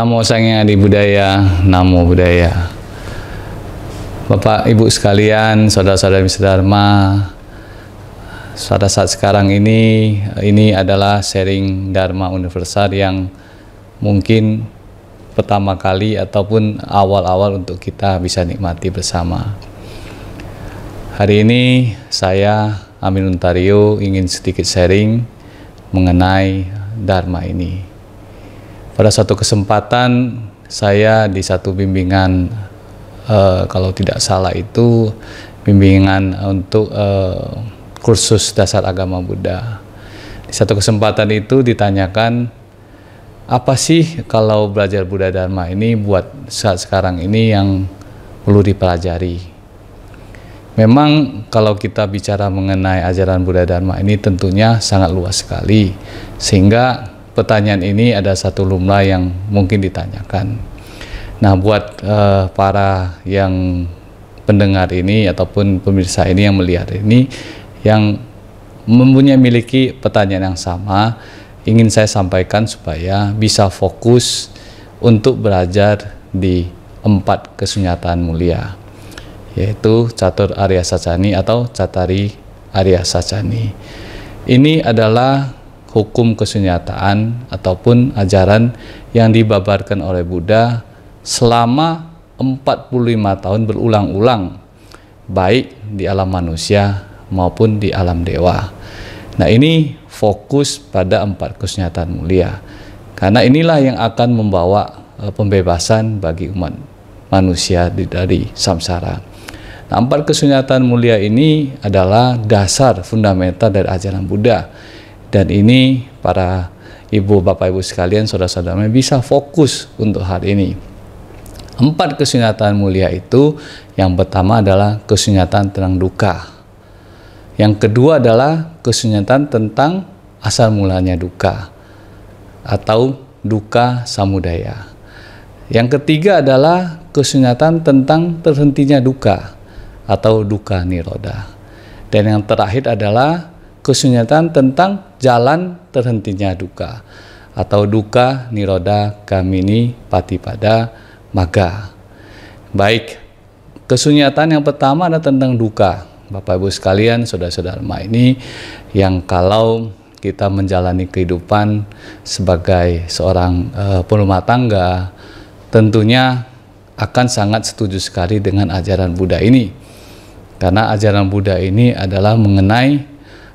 Namo Sangya di Budaya, Namo Budaya. Bapak Ibu sekalian, saudara Mister Dharma. pada saat sekarang ini ini adalah sharing Dharma Universal yang mungkin pertama kali ataupun awal-awal untuk kita bisa nikmati bersama. Hari ini saya Amin Untario ingin sedikit sharing mengenai Dharma ini pada satu kesempatan saya di satu bimbingan uh, kalau tidak salah itu bimbingan untuk uh, kursus dasar agama Buddha. Di satu kesempatan itu ditanyakan apa sih kalau belajar Buddha Dharma ini buat saat sekarang ini yang perlu dipelajari. Memang kalau kita bicara mengenai ajaran Buddha Dharma ini tentunya sangat luas sekali sehingga pertanyaan ini ada satu lumrah yang mungkin ditanyakan. Nah, buat uh, para yang pendengar ini ataupun pemirsa ini yang melihat ini yang mempunyai miliki pertanyaan yang sama, ingin saya sampaikan supaya bisa fokus untuk belajar di empat kesunyatan mulia yaitu Catur Arya Sacani atau Catari Arya Sacani. Ini adalah hukum kesunyataan ataupun ajaran yang dibabarkan oleh Buddha selama 45 tahun berulang-ulang baik di alam manusia maupun di alam dewa. Nah, ini fokus pada empat kesenyataan mulia. Karena inilah yang akan membawa e, pembebasan bagi umat manusia dari samsara. Nah, empat kesenyataan mulia ini adalah dasar fundamental dari ajaran Buddha dan ini para ibu bapak ibu sekalian saudara-saudara bisa fokus untuk hari ini empat kesunyatan mulia itu yang pertama adalah kesunyatan tentang duka yang kedua adalah kesunyatan tentang asal mulanya duka atau duka samudaya yang ketiga adalah kesunyatan tentang terhentinya duka atau duka niroda dan yang terakhir adalah kesunyatan tentang jalan terhentinya duka atau duka niroda kamini pati pada maga. Baik, kesunyatan yang pertama ada tentang duka. Bapak Ibu sekalian, saudara-saudara ini yang kalau kita menjalani kehidupan sebagai seorang uh, eh, rumah tangga tentunya akan sangat setuju sekali dengan ajaran Buddha ini. Karena ajaran Buddha ini adalah mengenai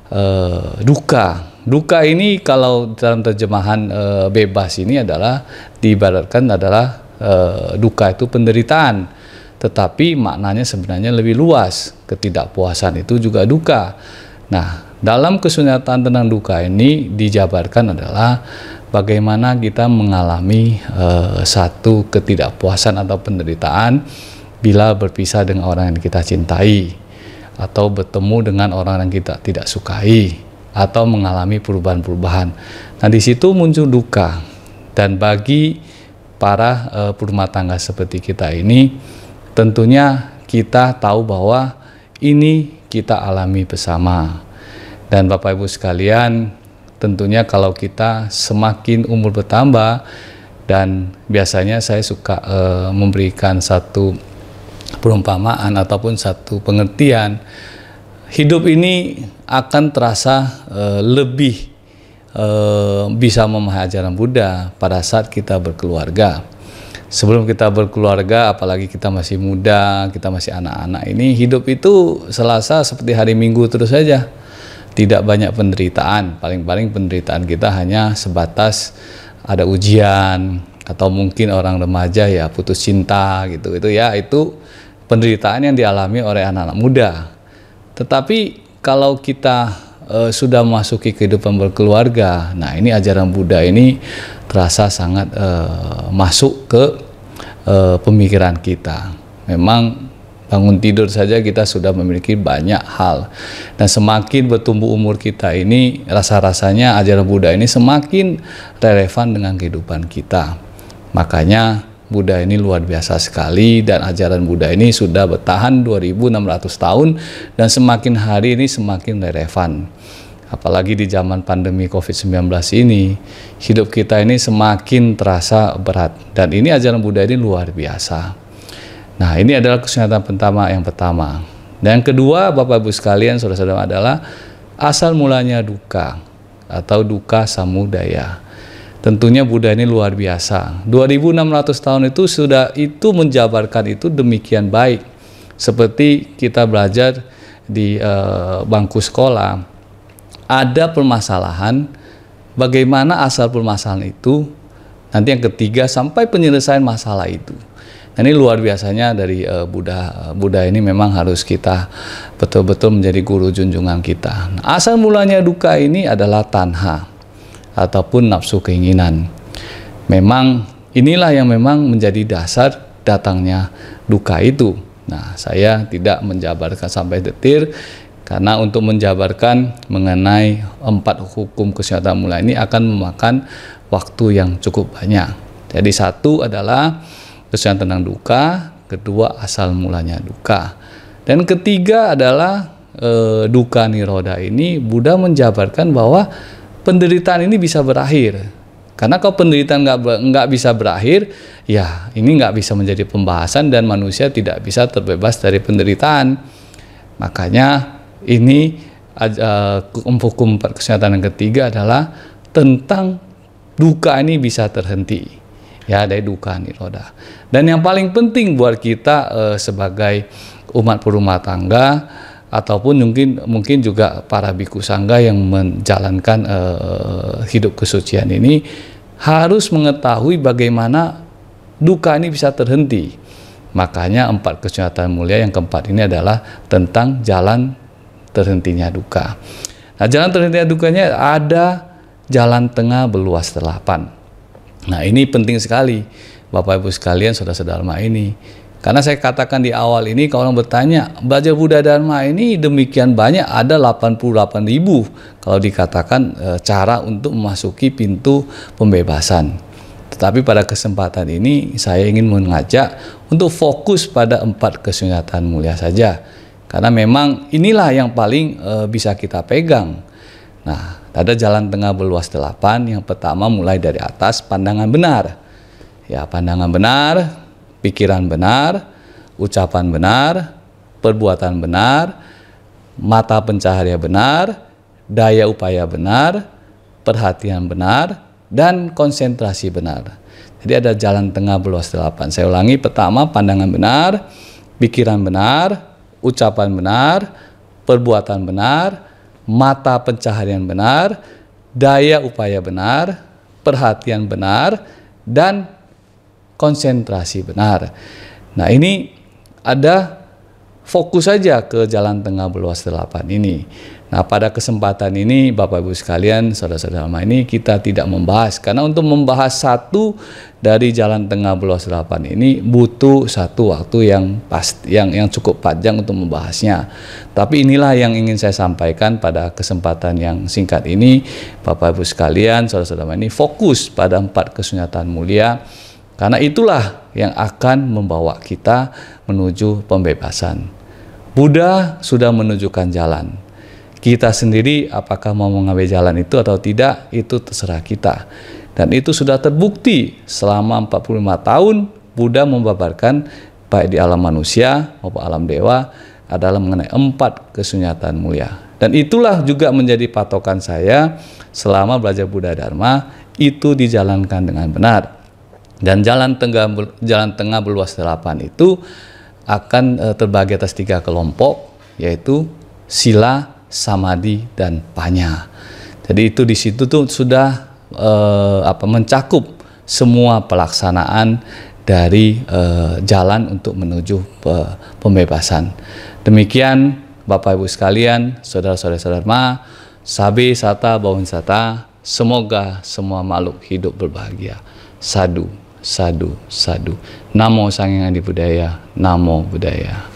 Eh, duka. Duka ini kalau dalam terjemahan uh, bebas ini adalah diibaratkan adalah uh, duka itu penderitaan. Tetapi maknanya sebenarnya lebih luas. Ketidakpuasan itu juga duka. Nah, dalam kesunyatan tentang duka ini dijabarkan adalah bagaimana kita mengalami uh, satu ketidakpuasan atau penderitaan bila berpisah dengan orang yang kita cintai atau bertemu dengan orang yang kita tidak sukai atau mengalami perubahan-perubahan. Nah, di situ muncul duka. Dan bagi para uh, eh, rumah tangga seperti kita ini, tentunya kita tahu bahwa ini kita alami bersama. Dan Bapak Ibu sekalian, tentunya kalau kita semakin umur bertambah dan biasanya saya suka uh, memberikan satu perumpamaan ataupun satu pengertian hidup ini akan terasa uh, lebih uh, bisa memahami ajaran Buddha pada saat kita berkeluarga. Sebelum kita berkeluarga, apalagi kita masih muda, kita masih anak-anak ini, hidup itu selasa seperti hari Minggu terus saja. Tidak banyak penderitaan, paling-paling penderitaan kita hanya sebatas ada ujian atau mungkin orang remaja ya putus cinta gitu itu ya itu penderitaan yang dialami oleh anak-anak muda. Tetapi kalau kita e, sudah memasuki kehidupan berkeluarga, nah ini ajaran Buddha ini terasa sangat e, masuk ke e, pemikiran kita. Memang bangun tidur saja kita sudah memiliki banyak hal dan semakin bertumbuh umur kita ini rasa-rasanya ajaran Buddha ini semakin relevan dengan kehidupan kita makanya Buddha ini luar biasa sekali dan ajaran Buddha ini sudah bertahan 2600 tahun dan semakin hari ini semakin relevan. Apalagi di zaman pandemi COVID-19 ini, hidup kita ini semakin terasa berat dan ini ajaran Buddha ini luar biasa. Nah, ini adalah kesehatan pertama yang pertama. Dan yang kedua, Bapak Ibu sekalian, saudara-saudara adalah asal mulanya duka atau duka samudaya. Tentunya Buddha ini luar biasa. 2600 tahun itu sudah itu menjabarkan itu demikian baik. Seperti kita belajar di uh, bangku sekolah, ada permasalahan, bagaimana asal permasalahan itu, nanti yang ketiga sampai penyelesaian masalah itu. Nah, ini luar biasanya dari uh, Buddha. Buddha ini memang harus kita betul-betul menjadi guru junjungan kita. Nah, asal mulanya duka ini adalah tanha ataupun nafsu keinginan. Memang inilah yang memang menjadi dasar datangnya duka itu. Nah, saya tidak menjabarkan sampai detil karena untuk menjabarkan mengenai empat hukum kesehatan mula ini akan memakan waktu yang cukup banyak. Jadi satu adalah kesehatan tentang duka, kedua asal mulanya duka, dan ketiga adalah e, duka niroda ini Buddha menjabarkan bahwa penderitaan ini bisa berakhir. Karena kalau penderitaan nggak nggak bisa berakhir, ya ini nggak bisa menjadi pembahasan dan manusia tidak bisa terbebas dari penderitaan. Makanya ini hukum-hukum eh, uh, kesehatan yang ketiga adalah tentang duka ini bisa terhenti. Ya dari duka Roda. Dan yang paling penting buat kita uh, sebagai umat perumah tangga ataupun mungkin mungkin juga para biku sangga yang menjalankan uh, hidup kesucian ini harus mengetahui bagaimana duka ini bisa terhenti. Makanya empat kesucian mulia yang keempat ini adalah tentang jalan terhentinya duka. Nah, jalan terhentinya dukanya ada jalan tengah beluas delapan. Nah, ini penting sekali Bapak Ibu sekalian, saudara-saudara ini karena saya katakan di awal ini, kalau orang bertanya, baja Buddha Dharma ini demikian banyak, ada 88 ribu kalau dikatakan e, cara untuk memasuki pintu pembebasan. Tetapi pada kesempatan ini, saya ingin mengajak untuk fokus pada empat kesunyatan mulia saja. Karena memang inilah yang paling e, bisa kita pegang. Nah, ada jalan tengah berluas delapan. Yang pertama mulai dari atas, pandangan benar. Ya, pandangan benar pikiran benar, ucapan benar, perbuatan benar, mata pencaharian benar, daya upaya benar, perhatian benar, dan konsentrasi benar. Jadi ada jalan tengah beluas delapan. Saya ulangi, pertama pandangan benar, pikiran benar, ucapan benar, perbuatan benar, mata pencaharian benar, daya upaya benar, perhatian benar, dan konsentrasi benar. Nah ini ada fokus saja ke jalan tengah beluas delapan ini. Nah pada kesempatan ini Bapak Ibu sekalian, saudara-saudara lama ini kita tidak membahas. Karena untuk membahas satu dari jalan tengah beluas delapan ini butuh satu waktu yang pasti, yang, yang cukup panjang untuk membahasnya. Tapi inilah yang ingin saya sampaikan pada kesempatan yang singkat ini. Bapak Ibu sekalian, saudara-saudara ini fokus pada empat kesunyatan mulia karena itulah yang akan membawa kita menuju pembebasan. Buddha sudah menunjukkan jalan. Kita sendiri apakah mau mengambil jalan itu atau tidak, itu terserah kita. Dan itu sudah terbukti selama 45 tahun Buddha membabarkan baik di alam manusia maupun alam dewa adalah mengenai empat kesunyatan mulia. Dan itulah juga menjadi patokan saya selama belajar Buddha Dharma itu dijalankan dengan benar. Dan jalan tengah jalan tengah berluas delapan itu akan eh, terbagi atas tiga kelompok yaitu sila, samadi dan panya. Jadi itu di situ tuh sudah e, apa mencakup semua pelaksanaan dari e, jalan untuk menuju pe, pembebasan. Demikian Bapak Ibu sekalian, saudara-saudara Dharma, Sabi Sata Bawin Sata, semoga semua makhluk hidup berbahagia. Sadu sadu sadu namo sangyang adi budaya namo budaya